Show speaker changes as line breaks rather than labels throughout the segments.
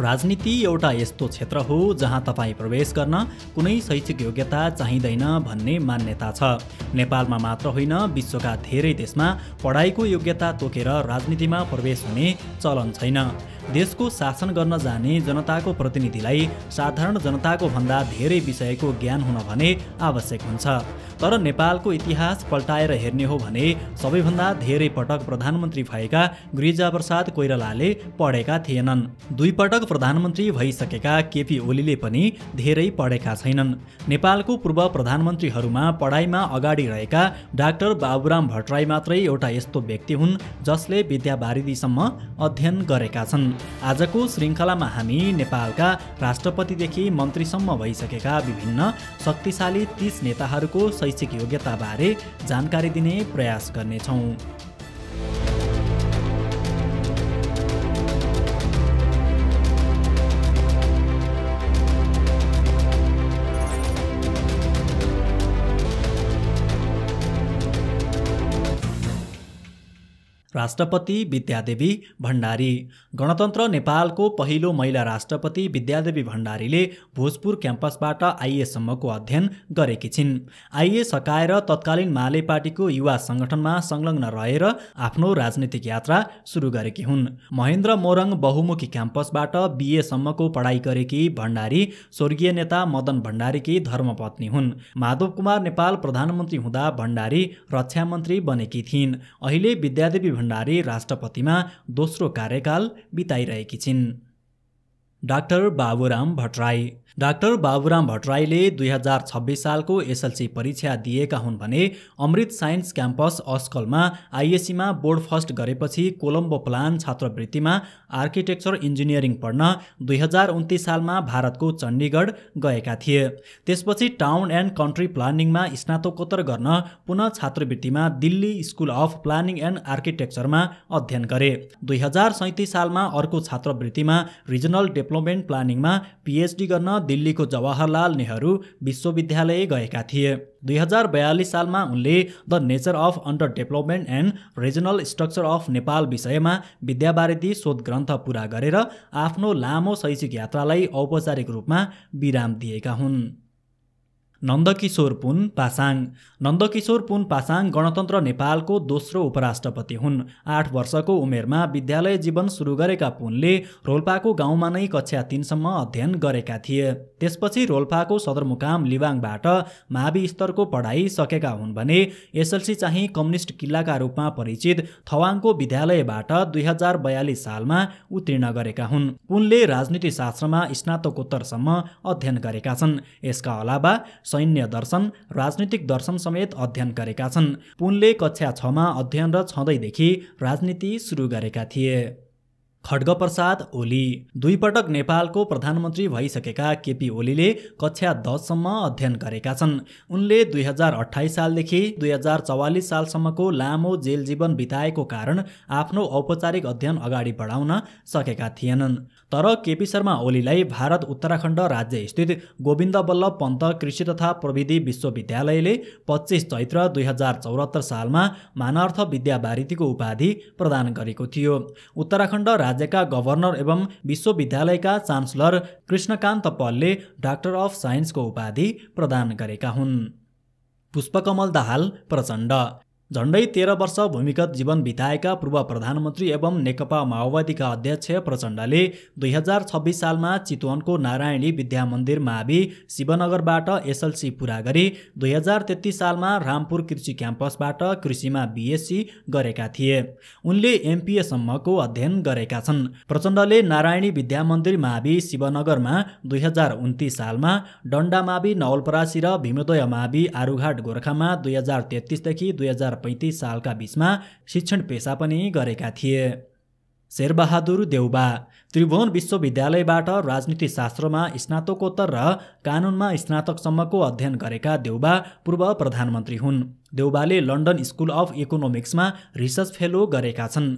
राजनीति एउटा यस्तो क्षेत्र हो जहाँ तपाईँ प्रवेश गर्न कुनै शैक्षिक योग्यता चाहिँदैन भन्ने मान्यता छ नेपालमा मात्र होइन विश्वका धेरै देशमा पढाइको योग्यता तोकेर राजनीतिमा प्रवेश हुने चलन छैन देशको शासन गर्न जाने जनताको प्रतिनिधिलाई साधारण जनताको भन्दा धेरै विषयको ज्ञान हुन भने आवश्यक हुन्छ तर नेपालको इतिहास पल्टाएर हेर्ने हो भने सबैभन्दा धेरै पटक प्रधानमन्त्री भएका गिरिजाप्रसाद कोइरालाले पढेका थिएनन् दुई पटक प्रधानमन्त्री भइसकेका केपी ओलीले पनि धेरै पढेका छैनन् नेपालको पूर्व प्रधानमन्त्रीहरूमा पढाइमा अगाडि रहेका डाक्टर बाबुराम भट्टराई मात्रै एउटा यस्तो व्यक्ति हुन् जसले विद्यावारिधिसम्म अध्ययन गरेका छन् आजको श्रृङ्खलामा हामी नेपालका राष्ट्रपतिदेखि मन्त्रीसम्म भइसकेका विभिन्न शक्तिशाली तीस नेताहरूको शैक्षिक योग्यताबारे जानकारी दिने प्रयास गर्नेछौँ राष्ट्रपति विद्यादेवी भण्डारी गणतन्त्र नेपालको पहिलो महिला राष्ट्रपति विद्यादेवी भण्डारीले भोजपुर क्याम्पसबाट आइएसम्मको अध्ययन गरेकी छिन् आइए सकाएर तत्कालीन माले पार्टीको युवा सङ्गठनमा संलग्न रहेर आफ्नो राजनीतिक यात्रा सुरु गरेकी हुन् महेन्द्र मोरङ बहुमुखी क्याम्पसबाट बिएसम्मको पढाइ गरेकी भण्डारी स्वर्गीय नेता मदन भण्डारीकी धर्मपत्नी हुन् माधव कुमार नेपाल प्रधानमन्त्री हुँदा भण्डारी रक्षा मन्त्री बनेकी थिइन् अहिले विद्यादेवी भण्डारी राष्ट्रपतिमा दोस्रो कार्यकाल बिताइरहेकी छिन् डाक्टर बाबुराम भट्टराई डाक्टर बाबुराम भट्टराईले दुई हजार छब्बिस सालको एसएलसी परीक्षा दिएका हुन् भने अमृत साइन्स क्याम्पस अस्कलमा आइएससीमा बोर्ड फर्स्ट गरेपछि कोलम्बो प्लान छात्रवृत्तिमा आर्किटेक्चर इन्जिनियरिङ पढ्न दुई हजार उन्तिस सालमा भारतको चण्डीगढ गएका थिए त्यसपछि टाउन एन्ड कन्ट्री प्लानिङमा स्नातकोत्तर गर्न पुनः छात्रवृत्तिमा Delhi school of planning and आर्किटेक्चरमा अध्ययन गरे दुई हजार सैँतिस सालमा अर्को छात्रवृत्तिमा रिजनल डेभलपमेन्ट प्लानिङमा पिएचडी गर्न दिल्लीको जवाहरलाल नेहरू विश्वविद्यालय गएका थिए दुई हजार बयालिस सालमा उनले the nature of under development and regional structure of Nepal विषयमा विद्यावारिधि शोध ग्रन्थ पुरा गरेर आफ्नो लामो शैक्षिक यात्रालाई औपचारिक रूपमा विराम दिएका हुन् नन्दकिशोर पुन पासाङ नन्दकिशोर पुन पासाङ गणतन्त्र नेपालको दोस्रो उपराष्ट्रपति हुन् आठ वर्षको उमेरमा विद्यालय जीवन सुरु गरेका पुनले रोल्पाको गाउँमा नै कक्षा तिनसम्म अध्ययन गरेका थिए त्यसपछि रोल्पाको सदरमुकाम लिवाङबाट मावि स्तरको पढाइ सकेका हुन् भने एसएलसी चाहिँ कम्युनिस्ट किल्लाका रूपमा परिचित थवाङको विद्यालयबाट दुई हजार बयालिस सालमा उत्तीर्ण गरेका हुन् पुनले राजनीतिशास्त्रमा स्नातकोत्तरसम्म अध्ययन गरेका छन् यसका अलावा सैन्य दर्शन राजनीतिक दर्शन समेत अध्ययन गरेका छन् पुनले कक्षा छमा अध्ययन र छँदैदेखि राजनीति सुरु गरेका थिए खड्गप्रसाद ओली दुईपटक नेपालको प्रधानमन्त्री भइसकेका केपी ओलीले कक्षा दससम्म अध्ययन गरेका छन् उनले दुई हजार अठाइस सालदेखि दुई हजार चौवालिस सालसम्मको लामो जेल जीवन बिताएको कारण आफ्नो औपचारिक अध्ययन अगाडि बढाउन सकेका थिएनन् तर केपी शर्मा ओलीलाई भारत उत्तराखण्ड राज्यस्थित गोविन्द बल्लभ पन्त कृषि तथा प्रविधि विश्वविद्यालयले पच्चिस चैत्र दुई हजार चौरात्तर सालमा मानार्थ विद्यावारिधीको उपाधि प्रदान गरेको थियो उत्तराखण्ड राज्यका गभर्नर एवं विश्वविद्यालयका चान्सलर कृष्णकान्त पलले डाक्टर अफ साइन्सको उपाधि प्रदान गरेका हुन् पुष्पकमल दाहाल प्रचण्ड झण्डै तेह्र वर्ष भूमिगत जीवन बिताएका पूर्व प्रधानमन्त्री एवं नेकपा माओवादीका अध्यक्ष प्रचण्डले दुई हजार छब्बिस सालमा चितवनको नारायणी विद्या मन्दिर मावि शिवनगरबाट एसएलसी पुरा गरी दुई हजार तेत्तिस सालमा रामपुर कृषि क्याम्पसबाट कृषिमा बिएससी गरेका थिए उनले एमपिएसम्मको अध्ययन गरेका छन् प्रचण्डले नारायणी विद्या मन्दिर मावि शिवनगरमा दुई हजार उन्तिस सालमा डन्डा मावि नवलपरासी र भीमोदय मावि आरुघाट गोर्खामा दुई हजार तेत्तिसदेखि दुई हजार पैँतिस सालका बिचमा शिक्षण पेसा पनि गरेका थिए शेरबहादुर देउबा त्रिभुवन विश्वविद्यालयबाट राजनीतिशास्त्रमा स्नातकोत्तर र कानुनमा स्नातकसम्मको अध्ययन गरेका देउबा पूर्व प्रधानमन्त्री हुन् देउबाले लन्डन स्कुल अफ इकोनोमिक्समा रिसर्च फेलो गरेका छन्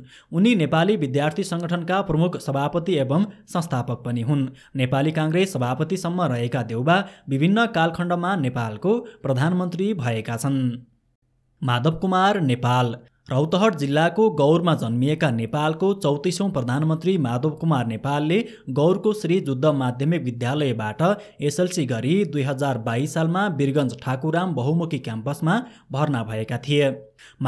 उनी नेपाली विद्यार्थी सङ्गठनका प्रमुख सभापति एवं संस्थापक पनि हुन् नेपाली काङ्ग्रेस सभापतिसम्म रहेका देउबा विभिन्न कालखण्डमा नेपालको प्रधानमन्त्री भएका छन् माधव कुमार नेपाल रौतहट जिल्लाको गौरमा जन्मिएका नेपालको चौतिसौँ प्रधानमन्त्री माधव कुमार नेपालले गौरको श्री जुद्ध माध्यमिक विद्यालयबाट एसएलसी गरी दुई हजार बाइस सालमा वीरगञ्ज ठाकुराम बहुमुखी क्याम्पसमा भर्ना भएका थिए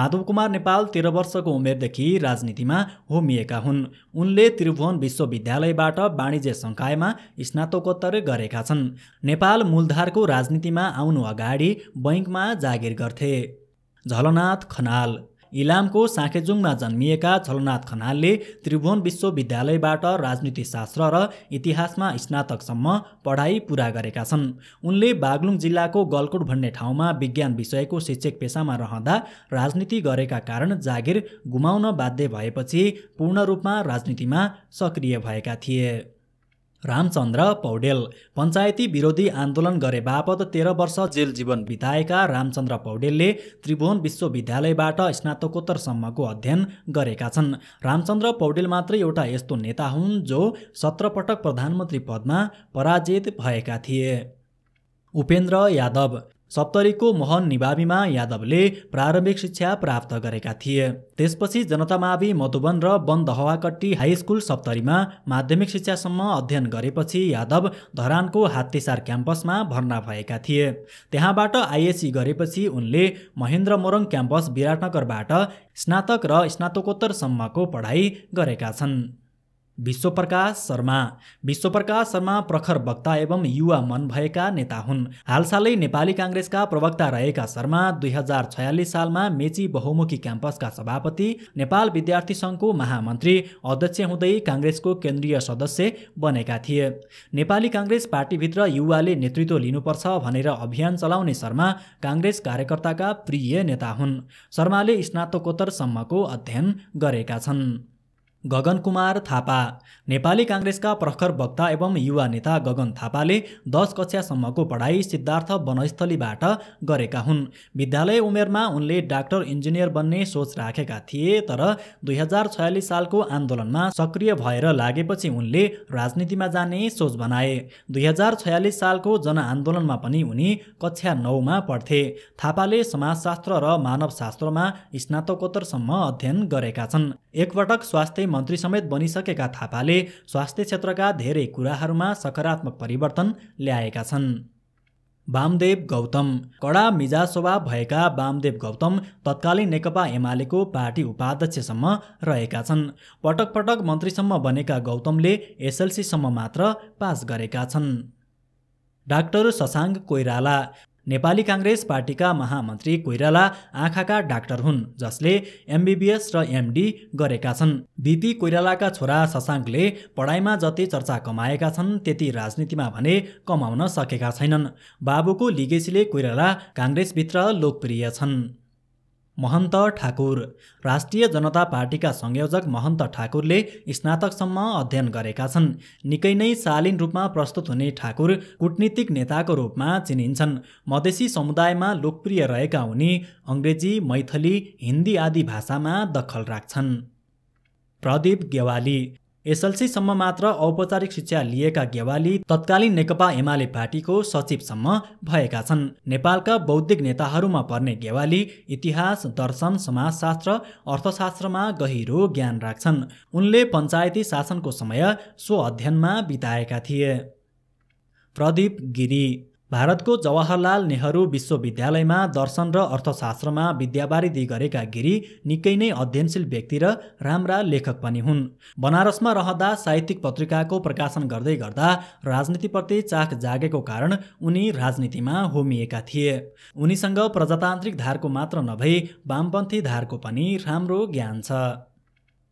माधव कुमार नेपाल तेह्र वर्षको उमेरदेखि राजनीतिमा होमिएका हुन् उनले त्रिभुवन विश्वविद्यालयबाट वाणिज्य संकायमा स्नातकोत्तर गरेका छन् नेपाल मूलधारको राजनीतिमा आउनु अगाडि बैङ्कमा जागिर गर्थे झलनाथ खनाल इलामको साँखेजुङमा जन्मिएका झलनाथ खनालले त्रिभुवन विश्वविद्यालयबाट राजनीतिशास्त्र र इतिहासमा स्नातकसम्म पढाइ पुरा गरेका छन् उनले बागलुङ जिल्लाको गलकोट भन्ने ठाउँमा विज्ञान विषयको शिक्षक पेसामा रहँदा राजनीति गरेका कारण जागिर गुमाउन बाध्य भएपछि पूर्ण रूपमा राजनीतिमा सक्रिय भएका थिए रामचन्द्र पौडेल पञ्चायती विरोधी आन्दोलन गरे बापत तेह्र वर्ष जेल जीवन बिताएका रामचन्द्र पौडेलले त्रिभुवन विश्वविद्यालयबाट स्नातकोत्तरसम्मको अध्ययन गरेका छन् रामचन्द्र पौडेल मात्र एउटा यस्तो नेता हुन् जो सत्र पटक प्रधानमन्त्री पदमा पराजित भएका थिए उपेन्द्र यादव सप्तरीको मोहन निभाबीमा यादवले प्रारम्भिक शिक्षा प्राप्त गरेका थिए त्यसपछि जनतामावि मधुबन र बन्दहवाकट्टी हाई स्कुल सप्तरीमा माध्यमिक शिक्षासम्म अध्ययन गरेपछि यादव धरानको हात्तीसार क्याम्पसमा भर्ना भएका थिए त्यहाँबाट आइएससी गरेपछि उनले महेन्द्र मोरङ क्याम्पस विराटनगरबाट स्नातक र स्नातकोत्तरसम्मको पढाइ गरेका छन् विश्वप्रकाश शर्मा विश्वप्रकाश शर्मा प्रखर वक्ता एवं युवा मन भएका नेता हुन् हालसालै नेपाली काङ्ग्रेसका प्रवक्ता रहेका शर्मा दुई हजार छयालिस सालमा मेची बहुमुखी क्याम्पसका सभापति नेपाल विद्यार्थी सङ्घको महामन्त्री अध्यक्ष हुँदै काङ्ग्रेसको केन्द्रीय सदस्य बनेका थिए नेपाली काङ्ग्रेस पार्टीभित्र युवाले नेतृत्व लिनुपर्छ भनेर अभियान चलाउने शर्मा काङ्ग्रेस कार्यकर्ताका प्रिय नेता हुन् शर्माले स्नातकोत्तरसम्मको अध्ययन गरेका छन् गगन कुमार थापा नेपाली काङ्ग्रेसका प्रखर वक्ता एवं युवा नेता गगन थापाले दस कक्षासम्मको पढाइ सिद्धार्थ वनस्थलीबाट गरेका हुन् विद्यालय उमेरमा उनले डाक्टर इन्जिनियर बन्ने सोच राखेका थिए तर दुई हजार छयालिस सालको आन्दोलनमा सक्रिय भएर लागेपछि उनले राजनीतिमा जाने सोच बनाए दुई हजार छयालिस सालको जनआन्दोलनमा पनि उनी कक्षा नौमा पढ्थे थापाले समाजशास्त्र र मानवशास्त्रमा स्नातकोत्तरसम्म अध्ययन गरेका छन् एकपटक स्वास्थ्य मन्त्री समेत बनिसकेका थापाले स्वास्थ्य क्षेत्रका धेरै कुराहरूमा सकारात्मक परिवर्तन ल्याएका छन् वामदेव गौतम कडा मिजा स्वभाव भएका वामदेव गौतम तत्कालीन नेकपा एमालेको पार्टी उपाध्यक्षसम्म रहेका छन् पटक पटक मन्त्रीसम्म बनेका गौतमले एसएलसीसम्म मात्र पास गरेका छन् डाक्टर शशाङ्क कोइराला नेपाली काङ्ग्रेस पार्टीका महामन्त्री कोइराला आँखाका डाक्टर हुन् जसले एमबिबिएस र एमडी गरेका छन् बिपी कोइरालाका छोरा शशाङ्कले पढाइमा जति चर्चा कमाएका छन् त्यति राजनीतिमा भने कमाउन सकेका छैनन् बाबुको लिगेसीले कोइराला काङ्ग्रेसभित्र लोकप्रिय छन् महन्त ठाकुर राष्ट्रिय जनता पार्टीका संयोजक महन्त ठाकुरले स्नातकसम्म अध्ययन गरेका छन् निकै नै शालीन रूपमा प्रस्तुत हुने ठाकुर कुटनीतिक नेताको रूपमा चिनिन्छन् मधेसी समुदायमा लोकप्रिय रहेका उनी अङ्ग्रेजी मैथली हिन्दी आदि भाषामा दखल राख्छन् प्रदीप गेवाली एसएलसीसम्म मात्र औपचारिक शिक्षा लिएका गेवाली तत्कालीन नेकपा एमाले पार्टीको सचिवसम्म भएका छन् नेपालका बौद्धिक नेताहरूमा पर्ने गेवाली इतिहास दर्शन समाजशास्त्र अर्थशास्त्रमा गहिरो ज्ञान राख्छन् उनले पञ्चायती शासनको समय सो अध्ययनमा बिताएका थिए प्रदीप गिरी भारतको जवाहरलाल नेहरू विश्वविद्यालयमा दर्शन र अर्थशास्त्रमा विद्यावारिधि गरेका गिरी निकै नै अध्ययनशील व्यक्ति र राम्रा लेखक पनि हुन् बनारसमा रहँदा साहित्यिक पत्रिकाको प्रकाशन गर्दै गर्दा राजनीतिप्रति चाख जागेको कारण उनी राजनीतिमा होमिएका थिए उनीसँग प्रजातान्त्रिक धारको मात्र नभई वामपन्थी धारको पनि राम्रो ज्ञान छ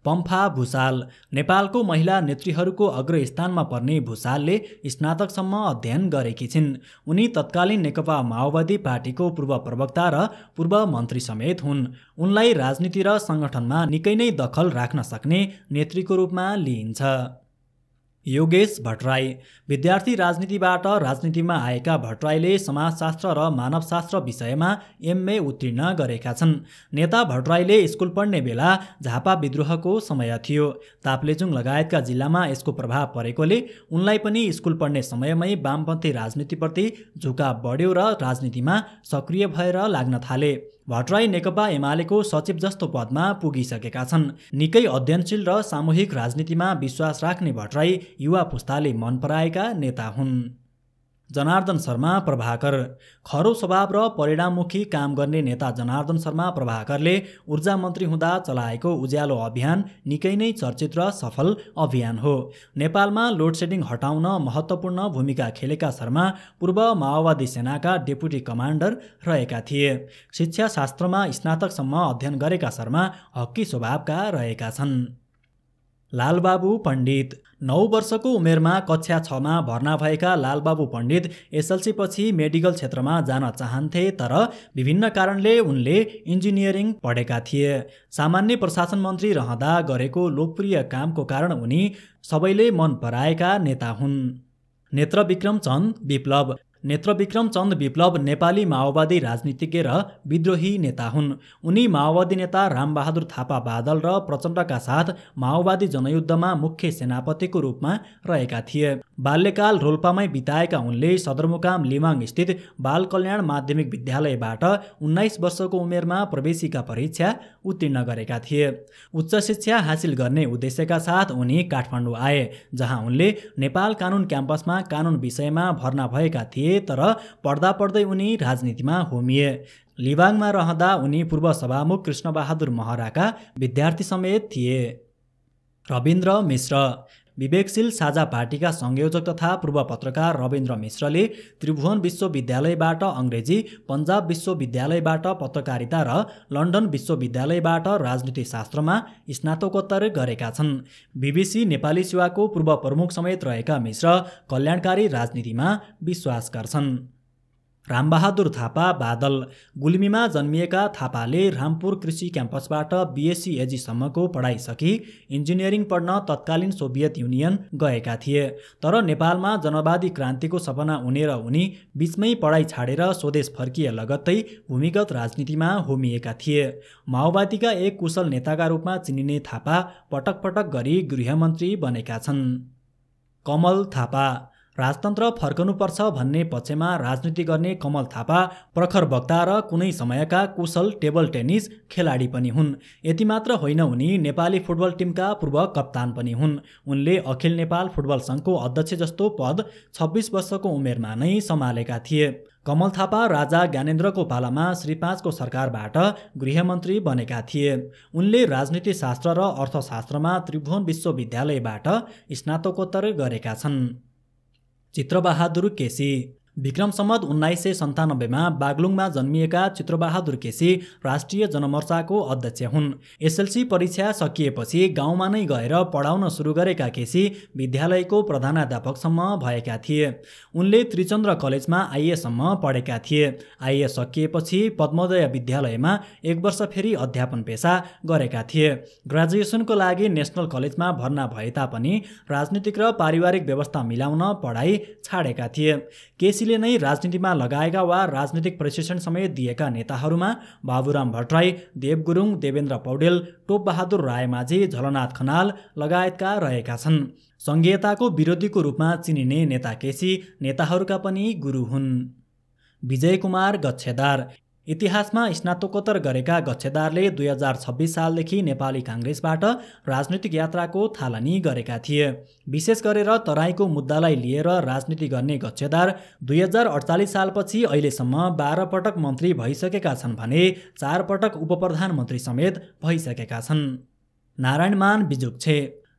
पम्फा भुसाल नेपालको महिला नेत्रीहरूको अग्रस्थानमा पर्ने भुसालले स्नातकसम्म अध्ययन गरेकी छिन् उनी तत्कालीन नेकपा माओवादी पार्टीको पूर्व प्रवक्ता र पूर्व मन्त्री समेत हुन् उनलाई राजनीति र सङ्गठनमा निकै नै दखल राख्न सक्ने नेत्रीको रूपमा लिइन्छ योगेश भट्टराई विद्यार्थी राजनीतिबाट राजनीतिमा आएका भट्टराईले समाजशास्त्र र मानवशास्त्र विषयमा एमए उत्तीर्ण गरेका छन् नेता भट्टराईले स्कुल पढ्ने बेला झापा विद्रोहको समय थियो ताप्लेजुङ लगायतका जिल्लामा यसको प्रभाव परेकोले उनलाई पनि स्कुल पढ्ने समयमै वामपन्थी राजनीतिप्रति झुका बढ्यो र राजनीतिमा सक्रिय भएर लाग्न थाले भट्टराई नेकपा एमालेको सचिव जस्तो पदमा पुगिसकेका छन् निकै अध्ययनशील र सामूहिक राजनीतिमा विश्वास राख्ने भट्टराई युवा पुस्ताले मन पराएका नेता हुन् जनार्दन शर्मा प्रभाकर खरो स्वभाव र परिणाममुखी काम गर्ने नेता जनार्दन शर्मा प्रभाकरले ऊर्जा मन्त्री हुँदा चलाएको उज्यालो अभियान निकै नै चर्चित र सफल अभियान हो नेपालमा लोडसेडिङ हटाउन महत्त्वपूर्ण भूमिका खेलेका शर्मा पूर्व माओवादी सेनाका डेपुटी कमान्डर रहेका थिए शिक्षाशास्त्रमा स्नातकसम्म अध्ययन गरेका शर्मा हक्की स्वभावका रहेका छन् लालबाबु पण्डित नौ वर्षको उमेरमा कक्षा छमा भर्ना भएका लालबाबु पण्डित एसएलसीपछि मेडिकल क्षेत्रमा जान चाहन्थे तर विभिन्न कारणले उनले इन्जिनियरिङ पढेका थिए सामान्य प्रशासन मन्त्री रहँदा गरेको लोकप्रिय कामको कारण उनी सबैले मन पराएका नेता हुन् नेत्र विक्रम चन्द विप्लव नेत्रविक्रम चन्द विप्लव नेपाली माओवादी राजनीतिज्ञ र विद्रोही नेता हुन् उनी माओवादी नेता रामबहादुर थापा बादल र प्रचण्डका साथ माओवादी जनयुद्धमा मुख्य सेनापतिको रूपमा रहेका थिए बाल्यकाल रोल्पामै बिताएका उनले सदरमुकाम लिमाङ स्थित बाल कल्याण माध्यमिक विद्यालयबाट उन्नाइस वर्षको उमेरमा प्रवेशिका परीक्षा उत्तीर्ण गरेका थिए उच्च शिक्षा हासिल गर्ने उद्देश्यका साथ उनी काठमाडौँ आए जहाँ उनले नेपाल कानुन क्याम्पसमा कानुन विषयमा भर्ना भएका थिए तर पढ्दा पढ्दै उनी राजनीतिमा होमिए लिबाङमा रहँदा उनी पूर्व सभामुख कृष्णबहादुर महराका विद्यार्थी समेत थिए रविन्द्र मिश्र विवेकशील साझा पार्टीका संयोजक तथा पूर्व पत्रकार रविन्द्र मिश्रले त्रिभुवन विश्वविद्यालयबाट अङ्ग्रेजी पन्जाब विश्वविद्यालयबाट पत्रकारिता र लन्डन विश्वविद्यालयबाट राजनीतिशास्त्रमा स्नातकोत्तर गरेका छन् बिबिसी नेपाली सेवाको पूर्व प्रमुख समेत रहेका मिश्र कल्याणकारी राजनीतिमा विश्वास गर्छन् रामबहादुर थापा बादल गुल्मीमा जन्मिएका थापाले रामपुर कृषि क्याम्पसबाट बिएससी एजीसम्मको पढाइ सकि इन्जिनियरिङ पढ्न तत्कालीन सोभियत युनियन गएका थिए तर नेपालमा जनवादी क्रान्तिको सपना हुने र उनी बिचमै पढाइ छाडेर स्वदेश फर्किए लगत्तै भूमिगत राजनीतिमा होमिएका थिए माओवादीका एक कुशल नेताका रूपमा चिनिने थापा पटक पटक गरी गृहमन्त्री बनेका छन् कमल थापा राजतन्त्र फर्कनुपर्छ भन्ने पक्षमा राजनीति गर्ने कमल थापा प्रखर वक्ता र कुनै समयका कुशल टेबल टेनिस खेलाडी पनि हुन् यति मात्र होइन उनी नेपाली फुटबल टिमका पूर्व कप्तान पनि हुन् उनले अखिल नेपाल फुटबल सङ्घको अध्यक्ष जस्तो पद छब्बिस वर्षको उमेरमा नै सम्हालेका थिए कमल थापा राजा ज्ञानेन्द्रको पालामा श्री पाँचको सरकारबाट गृहमन्त्री बनेका थिए उनले राजनीति शास्त्र र अर्थशास्त्रमा त्रिभुवन विश्वविद्यालयबाट स्नातकोत्तर गरेका छन् ଚିତ୍ରବାହାଦୁର କେସି विक्रम सम्मत उन्नाइस सय सन्तानब्बेमा बागलुङमा जन्मिएका चित्रबहादुर केसी राष्ट्रिय जनमोर्चाको अध्यक्ष हुन् एसएलसी परीक्षा सकिएपछि गाउँमा नै गएर पढाउन सुरु गरेका केसी विद्यालयको प्रधानाध्यापकसम्म भएका थिए उनले त्रिचन्द्र कलेजमा आइएसम्म पढेका थिए आइए सकिएपछि पद्मोदय विद्यालयमा एक वर्ष फेरि अध्यापन पेसा गरेका थिए ग्रेजुएसनको लागि नेसनल कलेजमा भर्ना भए तापनि राजनीतिक र पारिवारिक व्यवस्था मिलाउन पढाइ छाडेका थिए केसी केसीले नै राजनीतिमा लगाएका वा राजनीतिक प्रशिक्षण समय दिएका नेताहरूमा बाबुराम भट्टराई देव गुरुङ देवेन्द्र पौडेल टोपबहादुर रायमाझी झलनाथ खनाल लगायतका रहेका छन् सङ्घीयताको विरोधीको रूपमा चिनिने नेता केसी नेताहरूका पनि गुरु हुन् विजय कुमार गच्छेदार इतिहासमा स्नातकोत्तर गरेका गच्छेदारले दुई हजार छब्बिस सालदेखि नेपाली काङ्ग्रेसबाट राजनीतिक यात्राको थालनी गरेका थिए विशेष गरेर तराईको मुद्दालाई लिएर राजनीति गर्ने गच्छेदार दुई हजार अडचालिस सालपछि अहिलेसम्म बाह्र पटक मन्त्री भइसकेका छन् भने चार पटक उपप्रधानमन्त्री समेत भइसकेका छन् नारायण मान बिजुक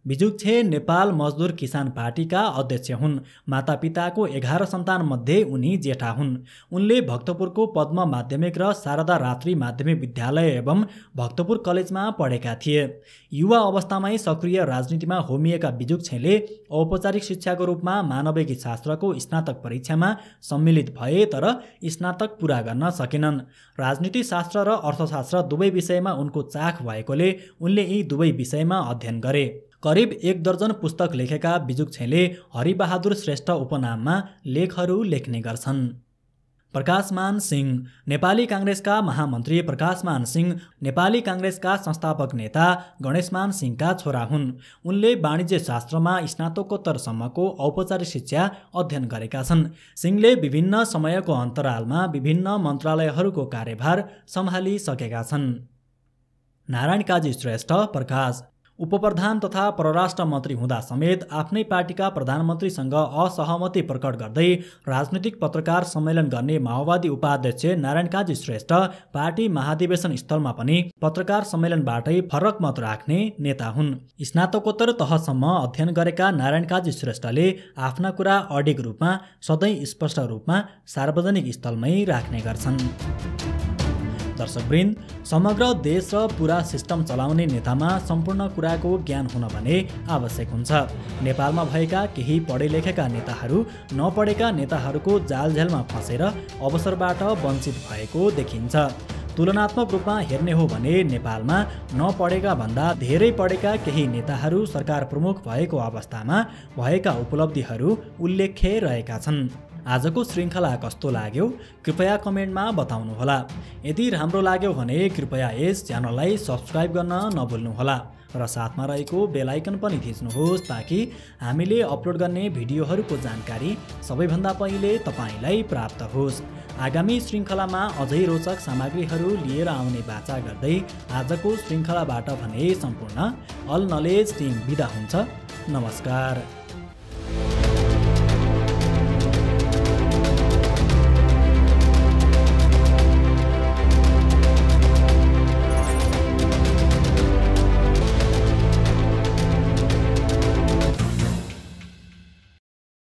भिजुक्छे नेपाल मजदुर किसान पार्टीका अध्यक्ष हुन् मातापिताको एघार मध्ये उनी जेठा हुन् उनले भक्तपुरको पद्म माध्यमिक र शारदा रात्री माध्यमिक विद्यालय एवं भक्तपुर कलेजमा पढेका थिए युवा अवस्थामै सक्रिय राजनीतिमा होमिएका बिजुक्षेले औपचारिक शिक्षाको रूपमा मानविकी शास्त्रको स्नातक परीक्षामा सम्मिलित भए तर स्नातक पुरा गर्न सकेनन् राजनीति शास्त्र र अर्थशास्त्र दुवै विषयमा उनको चाख भएकोले उनले यी दुवै विषयमा अध्ययन गरे करिब एक दर्जन पुस्तक लेखेका बिजुक छेले हरिबहादुर श्रेष्ठ उपनाममा लेखहरू लेख्ने गर्छन् प्रकाशमान सिंह नेपाली काङ्ग्रेसका महामन्त्री प्रकाशमान सिंह नेपाली काङ्ग्रेसका संस्थापक नेता गणेशमान सिंहका छोरा हुन् उनले वाणिज्य शास्त्रमा स्नातकोत्तरसम्मको औपचारिक शिक्षा अध्ययन गरेका छन् सिंहले विभिन्न समयको अन्तरालमा विभिन्न मन्त्रालयहरूको कार्यभार सम्हालिसकेका छन् नारायण काजी श्रेष्ठ प्रकाश उपप्रधान तथा परराष्ट्र मन्त्री हुँदा समेत आफ्नै पार्टीका प्रधानमन्त्रीसँग असहमति प्रकट गर्दै राजनीतिक पत्रकार सम्मेलन गर्ने माओवादी उपाध्यक्ष नारायण श्रेष्ठ पार्टी महाधिवेशन स्थलमा पनि पत्रकार सम्मेलनबाटै फरक मत राख्ने नेता हुन् स्नातकोत्तर तहसम्म अध्ययन गरेका नारायण श्रेष्ठले आफ्ना कुरा अडिक रूपमा सधैँ स्पष्ट रूपमा सार्वजनिक स्थलमै राख्ने गर्छन् दर्शकवृन्द समग्र देश र पुरा सिस्टम चलाउने नेतामा सम्पूर्ण कुराको ज्ञान हुन भने आवश्यक हुन्छ नेपालमा भएका केही पढे लेखेका नेताहरू नपढेका नेताहरूको जालझेलमा फँसेर अवसरबाट वञ्चित भएको देखिन्छ तुलनात्मक रूपमा हेर्ने हो भने नेपालमा नपढेका भन्दा धेरै पढेका केही नेताहरू सरकार प्रमुख भएको अवस्थामा भएका उपलब्धिहरू उल्लेख्य रहेका छन् आजको श्रृङ्खला कस्तो लाग्यो कृपया कमेन्टमा बताउनुहोला यदि राम्रो लाग्यो भने कृपया यस च्यानललाई सब्सक्राइब गर्न नभुल्नुहोला र साथमा रहेको बेलायकन पनि थिच्नुहोस् ताकि हामीले अपलोड गर्ने भिडियोहरूको जानकारी सबैभन्दा पहिले तपाईँलाई प्राप्त होस् आगामी श्रृङ्खलामा अझै रोचक सामग्रीहरू लिएर आउने बाचा गर्दै आजको श्रृङ्खलाबाट भने सम्पूर्ण अल नलेज टिम बिदा हुन्छ नमस्कार